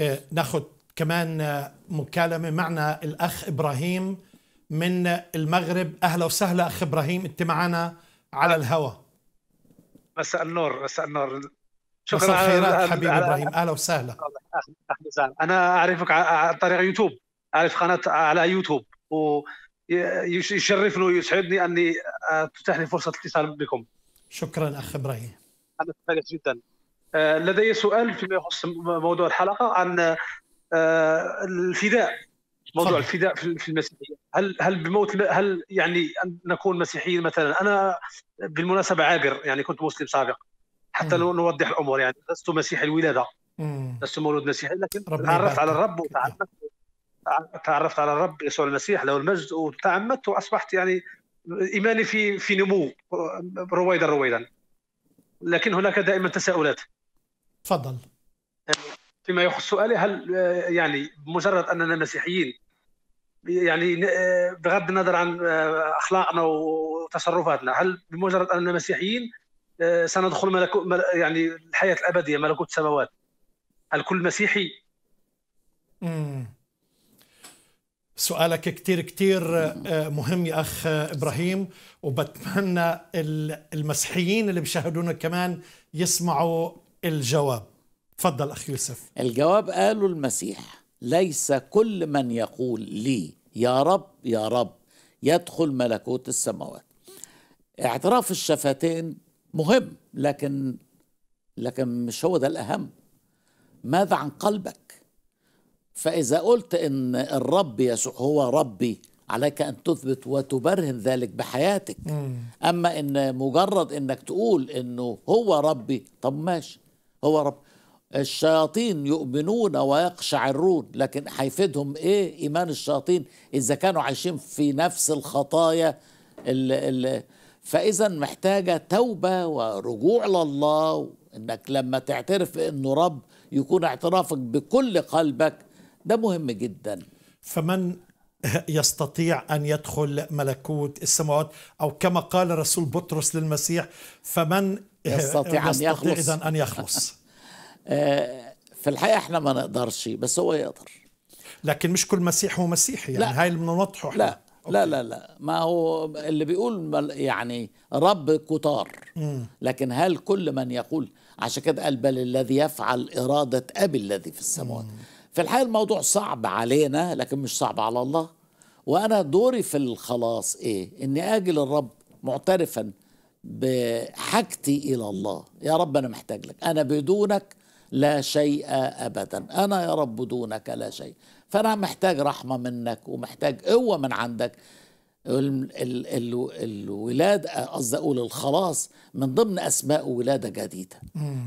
آه، ناخذ كمان آه، مكالمه معنا الاخ ابراهيم من المغرب اهلا وسهلا اخ ابراهيم انت معنا على الهواء مساء النور مساء النور شكرا مساء الخيرات حبيبي ابراهيم اهلا وسهلا اهلا انا اعرفك عن طريق يوتيوب اعرف قناه على يوتيوب و يشرفني ويسعدني اني آه، تتاح لي فرصه الاتصال بكم شكرا اخ ابراهيم انا سعيد جدا آه، لدي سؤال فيما يخص موضوع الحلقه عن آه، الفداء موضوع صحيح. الفداء في المسيحيه هل هل بموت هل يعني ان نكون مسيحيين مثلا انا بالمناسبه عابر يعني كنت مسلم سابق حتى مم. نوضح الامور يعني لست مسيحي الولاده مم. لست مولود مسيحي لكن تعرفت على الرب وتعمدت تعرفت على الرب يسوع المسيح له المجد وتعمدت واصبحت يعني ايماني في في نمو رويدا رويدا لكن هناك دائما تساؤلات تفضل فيما يخص سؤالي هل آه، يعني بمجرد اننا مسيحيين يعني آه، بغض النظر عن آه، اخلاقنا وتصرفاتنا هل بمجرد اننا مسيحيين سندخل ملكو يعني الحياه الابديه ملكوت السماوات هل كل مسيحي مم. سؤالك كتير كتير مهم يا أخ إبراهيم وبتمنى المسيحيين اللي بيشاهدونا كمان يسمعوا الجواب تفضل أخي يوسف الجواب قاله المسيح ليس كل من يقول لي يا رب يا رب يدخل ملكوت السماوات اعتراف الشفتين مهم لكن لكن مش هو ده الأهم ماذا عن قلبك فإذا قلت إن الرب يسوع هو ربي عليك أن تثبت وتبرهن ذلك بحياتك مم. أما إن مجرد إنك تقول إنه هو ربي طب ماشي هو رب الشياطين يؤمنون ويقشعرون لكن هيفيدهم ايه ايمان الشياطين اذا كانوا عايشين في نفس الخطايا فاذا محتاجه توبه ورجوع لله انك لما تعترف انه رب يكون اعترافك بكل قلبك ده مهم جدا فمن يستطيع ان يدخل ملكوت السماوات او كما قال رسول بطرس للمسيح فمن يستطيع أن يخلص إذا أن يخلص آه، في الحقيقة احنا ما نقدرش بس هو يقدر لكن مش كل مسيح هو مسيحي يعني لا هاي اللي بنوضحه احنا لا لا لا لا ما هو اللي بيقول يعني رب كتار لكن هل كل من يقول عشان كده قال بل الذي يفعل إرادة أبي الذي في السماوات في الحقيقة الموضوع صعب علينا لكن مش صعب على الله وأنا دوري في الخلاص إيه إني أجل الرب معترفا بحاجتي إلى الله يا رب أنا محتاج لك أنا بدونك لا شيء أبدا أنا يا رب دونك لا شيء فأنا محتاج رحمة منك ومحتاج قوة من عندك الولادة قصدي أقول الخلاص من ضمن أسماء ولادة جديدة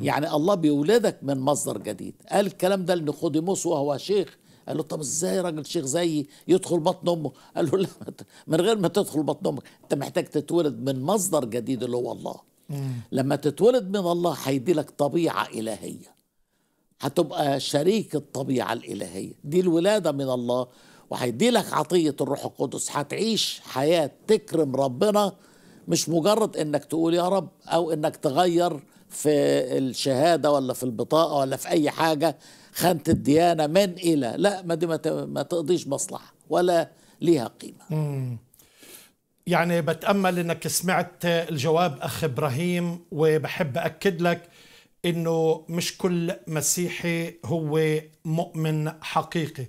يعني الله بيولدك من مصدر جديد قال الكلام ده لنقوديموس وهو شيخ قال له طب ازاي راجل شيخ زيي يدخل بطن امه قال له لا من غير ما تدخل بطن امك انت محتاج تتولد من مصدر جديد اللي هو الله لما تتولد من الله هيدي لك طبيعه الهيه هتبقى شريك الطبيعه الالهيه دي الولاده من الله وهيدي لك عطيه الروح القدس هتعيش حياه تكرم ربنا مش مجرد انك تقول يا رب او انك تغير في الشهاده ولا في البطاقه ولا في اي حاجه خانه الديانه من الى لا ما دي ما تقضيش مصلحه ولا ليها قيمه. مم. يعني بتامل انك سمعت الجواب اخ ابراهيم وبحب اكد لك انه مش كل مسيحي هو مؤمن حقيقي.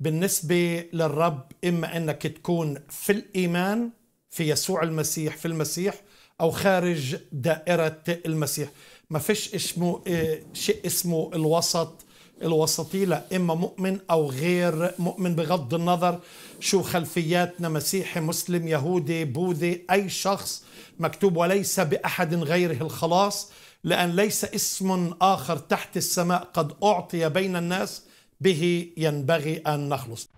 بالنسبه للرب اما انك تكون في الايمان في يسوع المسيح في المسيح او خارج دائره المسيح ما فيش اسمه إيه، شيء اسمه الوسط الوسطي لا اما مؤمن او غير مؤمن بغض النظر شو خلفياتنا مسيحي مسلم يهودي بوذي اي شخص مكتوب وليس باحد غيره الخلاص لان ليس اسم اخر تحت السماء قد اعطي بين الناس به ينبغي ان نخلص